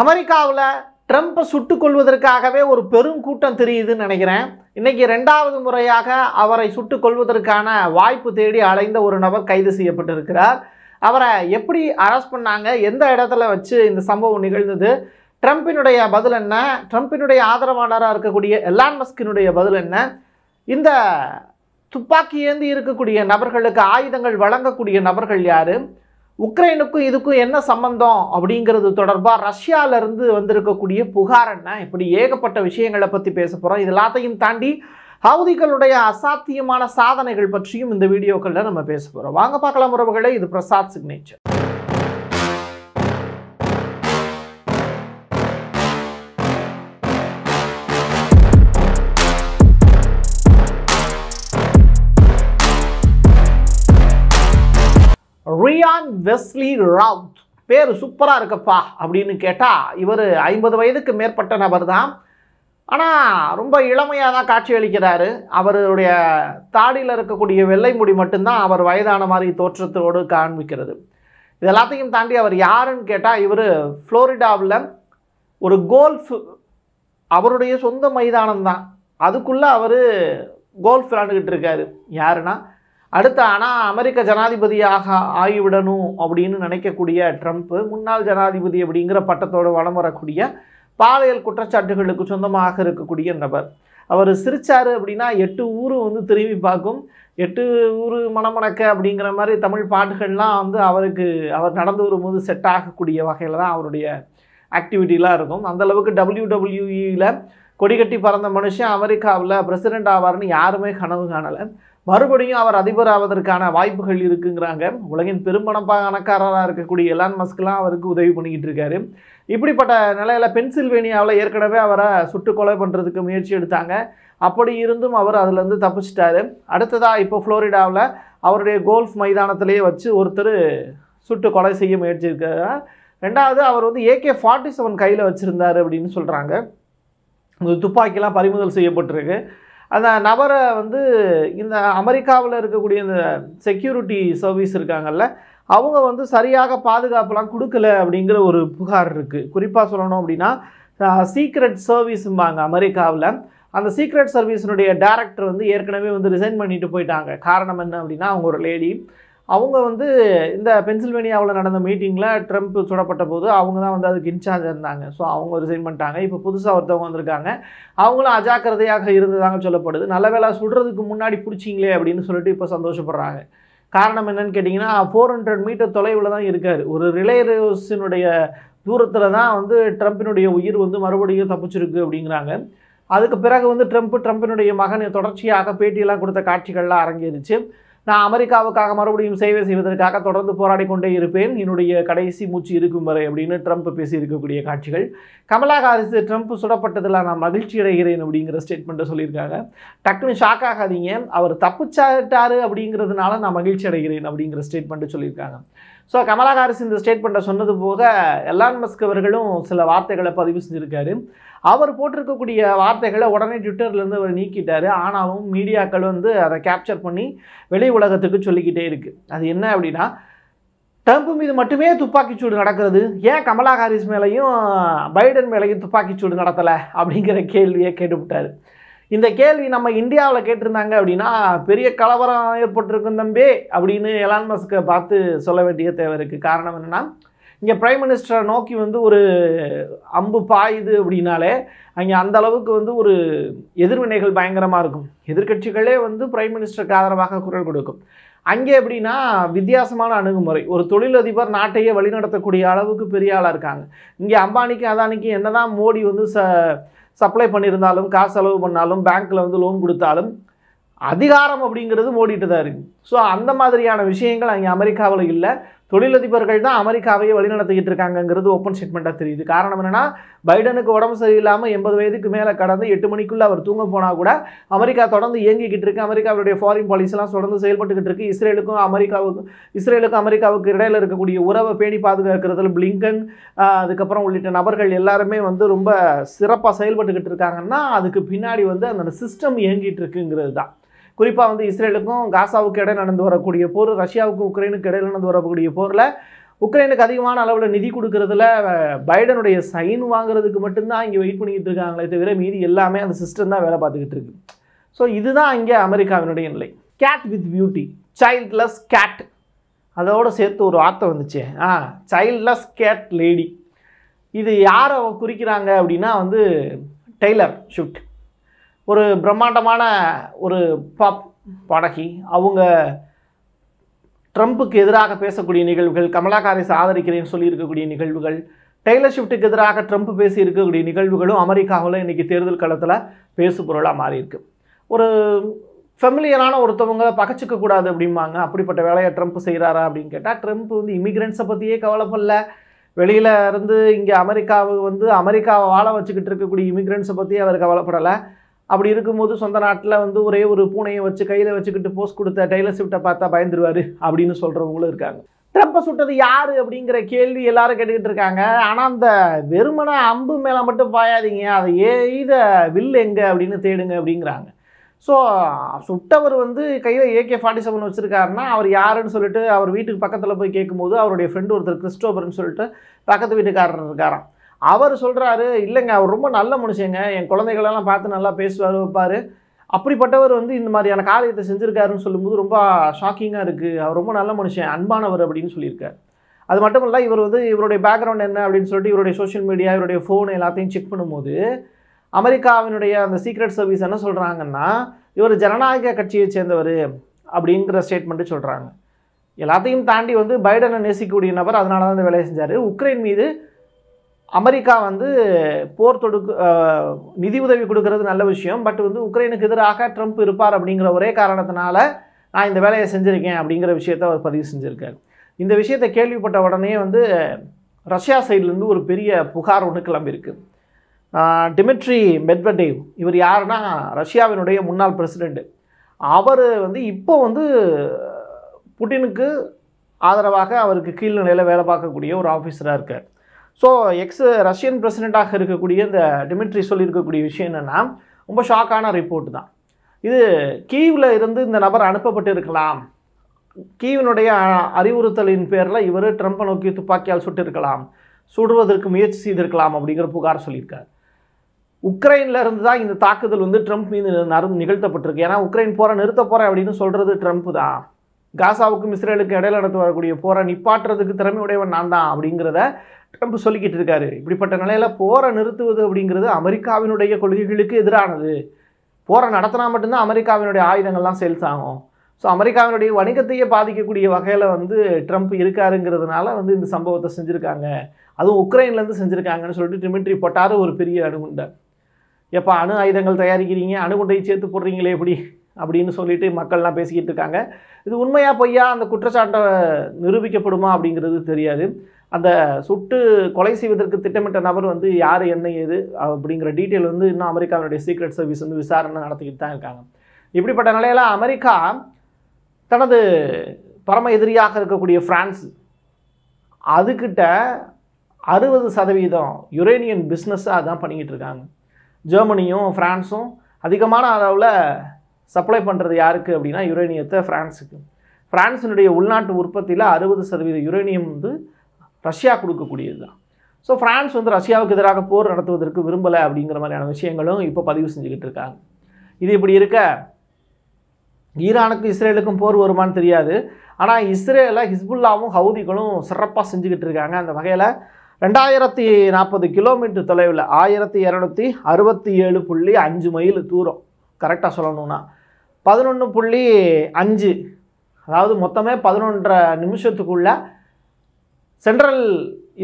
அமெரிக்காவில் ட்ரம்ப்பை சுட்டு கொள்வதற்காகவே ஒரு பெரும் கூட்டம் தெரியுதுன்னு நினைக்கிறேன் இன்றைக்கி ரெண்டாவது முறையாக அவரை சுட்டு கொள்வதற்கான வாய்ப்பு தேடி அலைந்த ஒரு நபர் கைது செய்யப்பட்டிருக்கிறார் அவரை எப்படி அரெஸ்ட் பண்ணாங்க எந்த இடத்துல வச்சு இந்த சம்பவம் நிகழ்ந்தது ட்ரம்ப்பினுடைய பதில் என்ன ட்ரம்ப்பினுடைய ஆதரவாளராக இருக்கக்கூடிய எலான் மஸ்கினுடைய பதில் என்ன இந்த துப்பாக்கி ஏந்தி இருக்கக்கூடிய நபர்களுக்கு ஆயுதங்கள் வழங்கக்கூடிய நபர்கள் யார் உக்ரைனுக்கும் இதுக்கும் என்ன சம்பந்தம் அப்படிங்கிறது தொடர்பாக ரஷ்யாவிலேருந்து வந்திருக்கக்கூடிய புகார் என்ன இப்படி ஏகப்பட்ட விஷயங்களை பற்றி பேச போகிறோம் இதெல்லாத்தையும் தாண்டி ஹவுதிகளுடைய அசாத்தியமான சாதனைகள் பற்றியும் இந்த வீடியோக்களில் நம்ம பேச போகிறோம் வாங்க பார்க்கலாம் உறவுகளை இது Prasad signature John Wesley Routh பேர் சூப்பராக இருக்கப்பா அப்படின்னு கேட்டால் இவர் ஐம்பது வயதுக்கு மேற்பட்ட நபர் தான் ஆனால் ரொம்ப இளமையாக தான் அளிக்கிறாரு அவருடைய தாடியில் இருக்கக்கூடிய வெள்ளை முடி மட்டும்தான் அவர் வயதான மாதிரி தோற்றத்தோடு காண்பிக்கிறது இது எல்லாத்தையும் தாண்டி அவர் யாருன்னு கேட்டால் இவர் ஃப்ளோரிடாவில் ஒரு கோல்ஃப் அவருடைய சொந்த மைதானம் தான் அதுக்குள்ளே அவர் கோல்ஃப் விளாண்டுக்கிட்டு இருக்காரு யாருன்னா அடுத்து ஆனால் அமெரிக்க ஜனாதிபதியாக ஆகிவிடணும் அப்படின்னு நினைக்கக்கூடிய ட்ரம்ப்பு முன்னாள் ஜனாதிபதி அப்படிங்கிற பட்டத்தோடு வளம் வரக்கூடிய பாலியல் குற்றச்சாட்டுகளுக்கு சொந்தமாக இருக்கக்கூடிய நபர் அவர் சிரித்தார் அப்படின்னா எட்டு ஊர் வந்து திரும்பி பார்க்கும் எட்டு ஊர் மணமணக்க அப்படிங்கிற மாதிரி தமிழ் பாட்டுகள்லாம் வந்து அவருக்கு அவர் நடந்து வரும்போது செட் ஆகக்கூடிய வகையில் தான் அவருடைய ஆக்டிவிட்டிலாம் இருக்கும் அந்தளவுக்கு டபிள்யூ டபிள்யூஇயில் e கொடி கட்டி பறந்த மனுஷன் அமெரிக்காவில் பிரசிடெண்ட் ஆவார்னு யாருமே கனவு காணலை மறுபடியும் அவர் அதிபர் ஆவதற்கான வாய்ப்புகள் இருக்குங்கிறாங்க உலகின் பணக்காரராக இருக்கக்கூடிய எலான் மஸ்க்லாம் அவருக்கு உதவி பண்ணிக்கிட்டு இருக்காரு இப்படிப்பட்ட நிலையில் பென்சில்வேனியாவில் ஏற்கனவே அவரை சுட்டு கொலை பண்ணுறதுக்கு முயற்சி எடுத்தாங்க அப்படி இருந்தும் அவர் அதுலேருந்து தப்பிச்சிட்டாரு அடுத்ததாக இப்போ ஃப்ளோரிடாவில் அவருடைய கோல்ஃப் மைதானத்திலேயே வச்சு ஒருத்தர் சுட்டு கொலை செய்ய முயற்சி இருக்காரு ரெண்டாவது அவர் வந்து ஏகே ஃபார்ட்டி செவன் கையில் வச்சுருந்தார் அப்படின்னு சொல்கிறாங்க துப்பாக்கிலாம் பறிமுதல் செய்யப்பட்டிருக்கு அந்த நபரை வந்து இந்த அமெரிக்காவில் இருக்கக்கூடிய இந்த செக்யூரிட்டி சர்வீஸ் இருக்காங்கல்ல அவங்க வந்து சரியாக பாதுகாப்பெல்லாம் கொடுக்கல அப்படிங்கிற ஒரு புகார் இருக்குது குறிப்பாக சொல்லணும் அப்படின்னா சீக்ரெட் சர்வீஸும்பாங்க அமெரிக்காவில் அந்த சீக்ரெட் சர்வீஸினுடைய டேரக்டர் வந்து ஏற்கனவே வந்து ரிசைன் பண்ணிட்டு போயிட்டாங்க காரணம் என்ன அப்படின்னா அவங்க ஒரு லேடி அவங்க வந்து இந்த பென்சில்வேனியாவில் நடந்த மீட்டிங்கில் ட்ரம்ப் சுடப்பட்ட போது அவங்க தான் வந்து அதுக்கு இன்சார்ஜ் இருந்தாங்க ஸோ அவங்க ரிசைன் பண்ணிட்டாங்க இப்போ புதுசாக ஒருத்தவங்க வந்திருக்காங்க அவங்களும் அஜாக்கிரதையாக இருந்ததாக சொல்லப்படுது நல்ல வேலை சுடுறதுக்கு முன்னாடி பிடிச்சிங்களே அப்படின்னு சொல்லிட்டு இப்போ சந்தோஷப்படுறாங்க காரணம் என்னன்னு கேட்டிங்கன்னா ஃபோர் ஹண்ட்ரட் மீட்டர் தொலைவில் தான் இருக்கார் ஒரு ரிலேரோஸினுடைய தூரத்தில் தான் வந்து ட்ரம்ப்பினுடைய உயிர் வந்து மறுபடியும் தப்பிச்சிருக்கு அப்படிங்கிறாங்க அதுக்கு பிறகு வந்து ட்ரம்ப் ட்ரம்ப்பினுடைய மகனை தொடர்ச்சியாக பேட்டியெல்லாம் கொடுத்த காட்சிகள்லாம் அரங்கேறிச்சு நான் அமெரிக்காவுக்காக மறுபடியும் சேவை செய்வதற்காக தொடர்ந்து போராடி கொண்டே இருப்பேன் என்னுடைய கடைசி மூச்சு இருக்கும் வரை அப்படின்னு ட்ரம்ப் பேசியிருக்கக்கூடிய காட்சிகள் கமலா ஹாரிஸ் ட்ரம்ப் சுடப்பட்டதில் நான் மகிழ்ச்சி அடைகிறேன் அப்படிங்கிற ஸ்டேட்மெண்ட்டை சொல்லியிருக்காங்க டக்குன்னு ஷாக் ஆகாதீங்க அவர் தப்பிச்சாட்டாரு அப்படிங்கிறதுனால நான் மகிழ்ச்சி அடைகிறேன் அப்படிங்கிற ஸ்டேட்மெண்ட்டு சொல்லியிருக்காங்க ஸோ கமலா ஹாரிஸ் இந்த ஸ்டேட்மெண்ட்டை சொன்னது போக எல்லான் மஸ்க் அவர்களும் சில வார்த்தைகளை பதிவு செஞ்சுருக்காரு அவர் போட்டிருக்கக்கூடிய வார்த்தைகளை உடனே ட்விட்டர்லேருந்து அவர் நீக்கிட்டார் ஆனாலும் மீடியாக்கள் வந்து அதை கேப்சர் பண்ணி வெளி உலகத்துக்கு சொல்லிக்கிட்டே இருக்குது அது என்ன அப்படின்னா ட்ரம்ப் மீது மட்டுமே துப்பாக்கிச்சூடு நடக்கிறது ஏன் கமலா ஹாரிஸ் மேலேயும் பைடன் மேலேயும் துப்பாக்கிச்சூடு நடத்தலை அப்படிங்கிற கேள்வியை கேட்டுவிட்டார் இந்த கேள்வி நம்ம இந்தியாவில் கேட்டிருந்தாங்க அப்படின்னா பெரிய கலவரம் ஏற்பட்டிருக்கும் தம்பி அப்படின்னு எலான் மஸ்கை பார்த்து சொல்ல வேண்டிய தேவை இருக்குது காரணம் என்னென்னா இங்கே பிரைம் மினிஸ்டரை நோக்கி வந்து ஒரு அம்பு பாயுது அப்படின்னாலே அங்கே அந்த அளவுக்கு வந்து ஒரு எதிர்வினைகள் பயங்கரமாக இருக்கும் எதிர்கட்சிகளே வந்து பிரைம் மினிஸ்டருக்கு ஆதரவாக குரல் கொடுக்கும் அங்கே எப்படின்னா வித்தியாசமான அணுகுமுறை ஒரு தொழிலதிபர் நாட்டையே வழிநடத்தக்கூடிய அளவுக்கு பெரிய ஆளாக இருக்காங்க இங்கே அம்பானிக்கு அதானிக்கு என்னதான் மோடி வந்து ச சப்ளை பண்ணியிருந்தாலும் காசு செலவு பண்ணாலும் பேங்க்கில் வந்து லோன் கொடுத்தாலும் அதிகாரம் அப்படிங்கிறது ஓடிட்டு தான் இருக்குது ஸோ அந்த மாதிரியான விஷயங்கள் அங்கே அமெரிக்காவில் இல்லை தொழிலதிபர்கள் தான் அமெரிக்காவையே வழிநடத்திக்கிட்டு இருக்காங்கங்கிறது ஓப்பன் ஸ்டேட்மெண்ட்டாக தெரியுது காரணம் என்னென்னா பைடனுக்கு உடம்பு சரியில்லாமல் எண்பது வயதுக்கு மேலே கடந்து எட்டு மணிக்குள்ளே அவர் தூங்க போனால் கூட அமெரிக்கா தொடர்ந்து இயங்கிக்கிட்டு இருக்கு அமெரிக்காவுடைய ஃபாரின் பாலிசிலாம் தொடர்ந்து செயல்பட்டுக்கிட்டு இருக்கு இஸ்ரேலுக்கும் அமெரிக்காவுக்கும் இஸ்ரேலுக்கும் அமெரிக்காவுக்கு இடையில் இருக்கக்கூடிய உறவை பேணி பாதுகாக்கிறதுல பிளிங்கன் அதுக்கப்புறம் உள்ளிட்ட நபர்கள் எல்லாருமே வந்து ரொம்ப சிறப்பாக செயல்பட்டுக்கிட்டு இருக்காங்கன்னா அதுக்கு பின்னாடி வந்து அந்த சிஸ்டம் இயங்கிட்டு இருக்குங்கிறது தான் குறிப்பாக வந்து இஸ்ரேலுக்கும் காசாவுக்கு இடையே நடந்து வரக்கூடிய போர் ரஷ்யாவுக்கும் உக்ரைனுக்கு இடையில் நடந்து வரக்கூடிய போரில் உக்ரைனுக்கு அதிகமான அளவில் நிதி கொடுக்கறதுல பைடனுடைய சைன் வாங்குறதுக்கு மட்டும்தான் இங்கே வெயிட் பண்ணிக்கிட்டு இருக்காங்களே தவிர மீதி எல்லாமே அந்த சிஸ்டம் தான் வேலை பார்த்துக்கிட்டு இருக்கு ஸோ இதுதான் இங்கே அமெரிக்காவினுடைய நிலை cat with beauty childless cat அதோடு சேர்த்து ஒரு வார்த்தை வந்துச்சு ஆ சைல்ட்லெஸ் கேட் லேடி இது யாரை குறிக்கிறாங்க அப்படின்னா வந்து டெய்லர் ஷூட் ஒரு பிரம்மாண்டமான ஒரு பாப் பாடகி அவங்க ட்ரம்ப்புக்கு எதிராக பேசக்கூடிய நிகழ்வுகள் கமலா ஹாரிஸ் ஆதரிக்கிறேன்னு சொல்லியிருக்கக்கூடிய நிகழ்வுகள் டெய்லர் ஷிஃப்ட்டுக்கு எதிராக ட்ரம்ப் பேசி இருக்கக்கூடிய நிகழ்வுகளும் அமெரிக்காவில் இன்றைக்கி தேர்தல் களத்தில் பொருளாக மாறியிருக்கு ஒரு ஃபெமிலியரான ஒருத்தவங்க பகச்சிக்க கூடாது அப்படிம்பாங்க அப்படிப்பட்ட வேலையை ட்ரம்ப் செய்கிறாரா அப்படின்னு கேட்டால் ட்ரம்ப் வந்து இமிக்ரெண்ட்ஸை பற்றியே கவலைப்படல வெளியில் இருந்து இங்கே அமெரிக்காவை வந்து அமெரிக்காவை வாழ வச்சுக்கிட்டு இருக்கக்கூடிய இமிக்ரெண்ட்ஸை பற்றி அவர் கவலைப்படலை அப்படி இருக்கும்போது சொந்த நாட்டில் வந்து ஒரே ஒரு பூனையை வச்சு கையில் வச்சுக்கிட்டு போஸ்ட் கொடுத்த டெய்லர் ஷிஃப்ட்டை பார்த்தா பயந்துருவார் அப்படின்னு சொல்கிறவங்களும் இருக்காங்க ட்ரம்ப்பை சுட்டது யார் அப்படிங்கிற கேள்வி எல்லாரும் கேட்டுக்கிட்டு இருக்காங்க ஆனால் அந்த வெறுமனை அம்பு மேலே மட்டும் பாயாதீங்க அதை எய்த வில் எங்கே அப்படின்னு தேடுங்க அப்படிங்கிறாங்க ஸோ சுட்டவர் வந்து கையில் ஏகே ஃபார்ட்டி செவன் வச்சுருக்காருன்னா அவர் யாருன்னு சொல்லிட்டு அவர் வீட்டுக்கு பக்கத்தில் போய் கேட்கும்போது அவருடைய ஃப்ரெண்டு ஒருத்தர் கிறிஸ்டோபர்னு சொல்லிட்டு பக்கத்து வீட்டுக்காரர் இருக்காராம் அவர் சொல்கிறாரு இல்லைங்க அவர் ரொம்ப நல்ல மனுஷங்க என் குழந்தைகளெல்லாம் பார்த்து நல்லா பேசுவார் வைப்பார் அப்படிப்பட்டவர் வந்து இந்த மாதிரியான காரியத்தை செஞ்சுருக்காருன்னு சொல்லும்போது ரொம்ப ஷாக்கிங்காக இருக்குது அவர் ரொம்ப நல்ல மனுஷன் அன்பானவர் அப்படின்னு சொல்லியிருக்கார் அது மட்டும் இல்லை இவர் வந்து இவருடைய பேக்ரவுண்ட் என்ன அப்படின்னு சொல்லிட்டு இவருடைய சோஷியல் மீடியா இவருடைய ஃபோன் எல்லாத்தையும் செக் பண்ணும்போது அமெரிக்காவினுடைய அந்த சீக்ரெட் சர்வீஸ் என்ன சொல்கிறாங்கன்னா இவர் ஜனநாயக கட்சியை சேர்ந்தவர் அப்படிங்கிற ஸ்டேட்மெண்ட்டு சொல்கிறாங்க எல்லாத்தையும் தாண்டி வந்து பைடனை நேசிக்கக்கூடிய நபர் அதனால தான் இந்த வேலையை செஞ்சார் உக்ரைன் மீது அமெரிக்கா வந்து போர் தொடுக்கு நிதி உதவி கொடுக்கறது நல்ல விஷயம் பட் வந்து உக்ரைனுக்கு எதிராக ட்ரம்ப் இருப்பார் அப்படிங்கிற ஒரே காரணத்தினால நான் இந்த வேலையை செஞ்சுருக்கேன் அப்படிங்கிற விஷயத்த அவர் பதிவு செஞ்சுருக்காரு இந்த விஷயத்தை கேள்விப்பட்ட உடனே வந்து ரஷ்யா சைட்லேருந்து ஒரு பெரிய புகார் ஒன்று கிளம்பியிருக்கு டிமிட்ரி மெட்வடேவ் இவர் யாருன்னா ரஷ்யாவினுடைய முன்னாள் பிரசிடெண்ட்டு அவர் வந்து இப்போ வந்து புட்டினுக்கு ஆதரவாக அவருக்கு கீழ்நிலையில் வேலை பார்க்கக்கூடிய ஒரு ஆஃபீஸராக இருக்கார் ஸோ எக்ஸ் ரஷ்யன் பிரசிடெண்ட்டாக இருக்கக்கூடிய இந்த டிமிட்ரி சொல்லியிருக்கக்கூடிய விஷயம் என்னென்னா ரொம்ப ஷாக்கான ரிப்போர்ட் தான் இது கீவில் இருந்து இந்த நபர் அனுப்பப்பட்டு இருக்கலாம் கீவினுடைய அறிவுறுத்தலின் பேரில் இவர் ட்ரம்ப்பை நோக்கி துப்பாக்கியால் சுட்டிருக்கலாம் சுடுவதற்கு முயற்சி செய்திருக்கலாம் அப்படிங்கிற புகார் சொல்லியிருக்கார் உக்ரைனில் இருந்து தான் இந்த தாக்குதல் வந்து ட்ரம்ப் மீது நிகழ்த்தப்பட்டிருக்கு ஏன்னா உக்ரைன் போகிற நிறுத்த போகிறேன் அப்படின்னு சொல்கிறது ட்ரம்ப் தான் காசாவுக்கும் இஸ்ரேலுக்கும் இடையில் நடத்து வரக்கூடிய போரை நிப்பாட்டுறதுக்கு திறமை உடையவன் நான் தான் அப்படிங்கிறத ட்ரம்ப் சொல்லிக்கிட்டு இருக்காரு இப்படிப்பட்ட நிலையில் போரை நிறுத்துவது அப்படிங்கிறது அமெரிக்காவினுடைய கொள்கைகளுக்கு எதிரானது போரை நடத்தினா மட்டும்தான் அமெரிக்காவினுடைய ஆயுதங்கள்லாம் சேல்ஸ் ஆகும் ஸோ அமெரிக்காவினுடைய வணிகத்தையே பாதிக்கக்கூடிய வகையில் வந்து ட்ரம்ப் இருக்காருங்கிறதுனால வந்து இந்த சம்பவத்தை செஞ்சுருக்காங்க அதுவும் உக்ரைன்லேருந்து செஞ்சுருக்காங்கன்னு சொல்லிட்டு டிமிட்ரி போட்டார் ஒரு பெரிய அணுகுண்டை எப்போ அணு ஆயுதங்கள் தயாரிக்கிறீங்க அணுகுண்டையை சேர்த்து போடுறீங்களே எப்படி அப்படின்னு சொல்லிட்டு மக்கள்லாம் பேசிக்கிட்டு இருக்காங்க இது உண்மையாக பொய்யா அந்த குற்றச்சாட்டை நிரூபிக்கப்படுமா அப்படிங்கிறது தெரியாது அந்த சுட்டு கொலை செய்வதற்கு திட்டமிட்ட நபர் வந்து யார் என்ன ஏது அப்படிங்கிற டீட்டெயில் வந்து இன்னும் அமெரிக்காவினுடைய சீக்ரெட் சர்வீஸ் வந்து விசாரணை நடத்திக்கிட்டு தான் இருக்காங்க இப்படிப்பட்ட நிலையில் அமெரிக்கா தனது பரம எதிரியாக இருக்கக்கூடிய ஃப்ரான்ஸ் அதுக்கிட்ட அறுபது சதவீதம் யுரேனியன் பிஸ்னஸ்ஸாக தான் பண்ணிக்கிட்டு இருக்காங்க ஜெர்மனியும் ஃப்ரான்ஸும் அதிகமான அளவில் சப்ளை பண்ணுறது யாருக்கு அப்படின்னா யுரேனியத்தை ஃப்ரான்ஸுக்கு ஃப்ரான்ஸினுடைய உள்நாட்டு உற்பத்தியில் அறுபது சதவீத யுரேனியம் வந்து ரஷ்யா கொடுக்கக்கூடியது தான் ஸோ ஃப்ரான்ஸ் வந்து ரஷ்யாவுக்கு எதிராக போர் நடத்துவதற்கு விரும்பலை அப்படிங்கிற மாதிரியான விஷயங்களும் இப்போ பதிவு செஞ்சுக்கிட்டு இருக்காங்க இது இப்படி இருக்க ஈரானுக்கும் இஸ்ரேலுக்கும் போர் வருமானு தெரியாது ஆனால் இஸ்ரேலில் ஹிஸ்புல்லாவும் ஹவுதிகளும் சிறப்பாக செஞ்சுக்கிட்டு இருக்காங்க அந்த வகையில் ரெண்டாயிரத்தி நாற்பது கிலோமீட்டர் தொலைவில் ஆயிரத்தி இரநூத்தி அறுபத்தி ஏழு புள்ளி அஞ்சு மைல் தூரம் கரெக்டாக சொல்லணுன்னா பதினொன்று புள்ளி அஞ்சு அதாவது மொத்தமே பதினொன்றரை நிமிஷத்துக்குள்ளே சென்ட்ரல்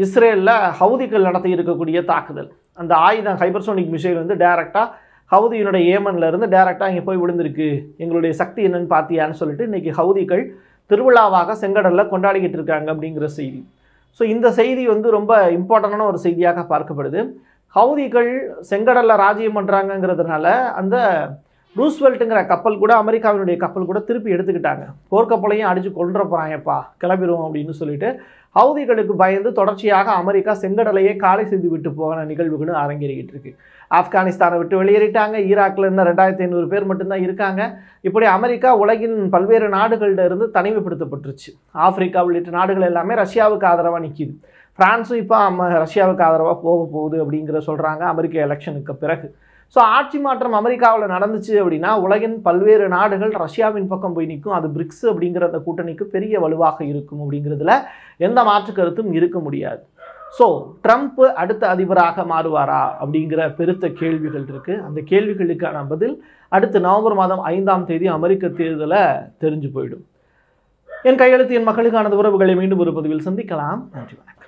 இஸ்ரேலில் ஹவுதிகள் நடத்தி இருக்கக்கூடிய தாக்குதல் அந்த ஆயுதம் ஹைபர்சோனிக் மிசைல் வந்து டேரெக்டாக ஹவுதியினுடைய ஏமன்லேருந்து டேரெக்டாக இங்கே போய் விழுந்திருக்கு எங்களுடைய சக்தி என்னன்னு பார்த்தியான்னு சொல்லிட்டு இன்றைக்கி ஹவுதிகள் திருவிழாவாக செங்கடலில் கொண்டாடிக்கிட்டு இருக்காங்க அப்படிங்கிற செய்தி ஸோ இந்த செய்தி வந்து ரொம்ப இம்பார்ட்டண்டான ஒரு செய்தியாக பார்க்கப்படுது ஹவுதிகள் செங்கடலில் ராஜ்யம் பண்ணுறாங்கங்கிறதுனால அந்த ரூஸ்வெல்ட்டுங்கிற கப்பல் கூட அமெரிக்காவினுடைய கப்பல் கூட திருப்பி எடுத்துக்கிட்டாங்க போர்க்கப்பலையும் அடித்து கொள்ற போகிறாங்கப்பா கிளம்பிடுவோம் அப்படின்னு சொல்லிட்டு ஹவுதிகளுக்கு பயந்து தொடர்ச்சியாக அமெரிக்கா செங்கடலையே காலை செய்து விட்டு போகிற நிகழ்வுகளும் அரங்கேறிக்கிட்டு இருக்கு ஆப்கானிஸ்தானை விட்டு வெளியேறிட்டாங்க ஈராக்கில் இருந்த ரெண்டாயிரத்தி ஐநூறு பேர் மட்டும்தான் இருக்காங்க இப்படி அமெரிக்கா உலகின் பல்வேறு நாடுகளிட இருந்து தனிமைப்படுத்தப்பட்டுருச்சு ஆப்பிரிக்கா உள்ளிட்ட நாடுகள் எல்லாமே ரஷ்யாவுக்கு ஆதரவாக நிற்கிது ஃப்ரான்ஸும் இப்போ ரஷ்யாவுக்கு ஆதரவாக போக போகுது அப்படிங்கிற சொல்கிறாங்க அமெரிக்க எலெக்ஷனுக்கு பிறகு ஸோ ஆட்சி மாற்றம் அமெரிக்காவில் நடந்துச்சு அப்படின்னா உலகின் பல்வேறு நாடுகள் ரஷ்யாவின் பக்கம் போய் நிற்கும் அது பிரிக்ஸ் அப்படிங்கிற அந்த கூட்டணிக்கு பெரிய வலுவாக இருக்கும் அப்படிங்கிறதுல எந்த மாற்று கருத்தும் இருக்க முடியாது ஸோ ட்ரம்ப் அடுத்த அதிபராக மாறுவாரா அப்படிங்கிற பெருத்த கேள்விகள் இருக்குது அந்த கேள்விகளுக்கான பதில் அடுத்த நவம்பர் மாதம் ஐந்தாம் தேதி அமெரிக்க தேர்தலை தெரிஞ்சு போயிடும் என் கையெழுத்து என் மக்களுக்கான உறவுகளை மீண்டும் ஒரு பதிவில் சந்திக்கலாம் நன்றி வணக்கம்